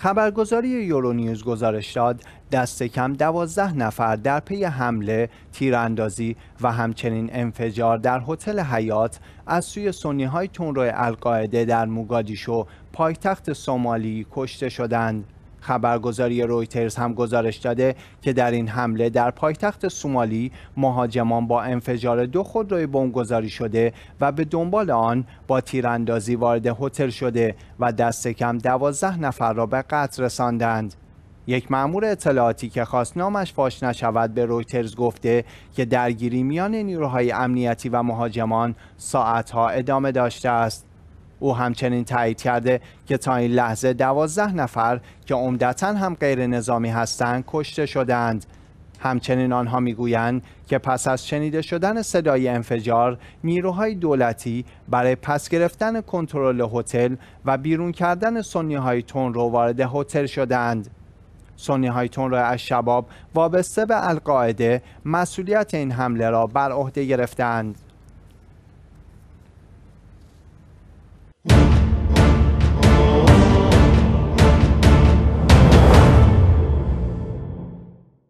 خبرگزاری یورونیوز گزارش داد دست کم دوازده نفر در پی حمله، تیراندازی و همچنین انفجار در هتل حیات از سوی سنی های تون القاعده در موگادیشو پایتخت سومالی کشته شدند. خبرگزاری رویترز هم گزارش داده که در این حمله در پایتخت سومالی مهاجمان با انفجار دو خودروی بمبگذاری شده و به دنبال آن با تیراندازی وارد هتل شده و دست کم دوازده نفر را به قتل رساندند. یک مأمور اطلاعاتی که خواست نامش فاش نشود به رویترز گفته که درگیری میان نیروهای امنیتی و مهاجمان ساعتها ادامه داشته است. او همچنین تایید کرده که تا این لحظه دوازده نفر که عمدتا هم غیر نظامی هستند کشته شدند. همچنین آنها میگویند که پس از شنیده شدن صدای انفجار نیروهای دولتی برای پس گرفتن کنترل هتل و بیرون کردن سنی های تون رو وارد هتل شدند. سنی های تون را از شباب وابسته به القاعده مسئولیت این حمله را بر عهده گرفتند.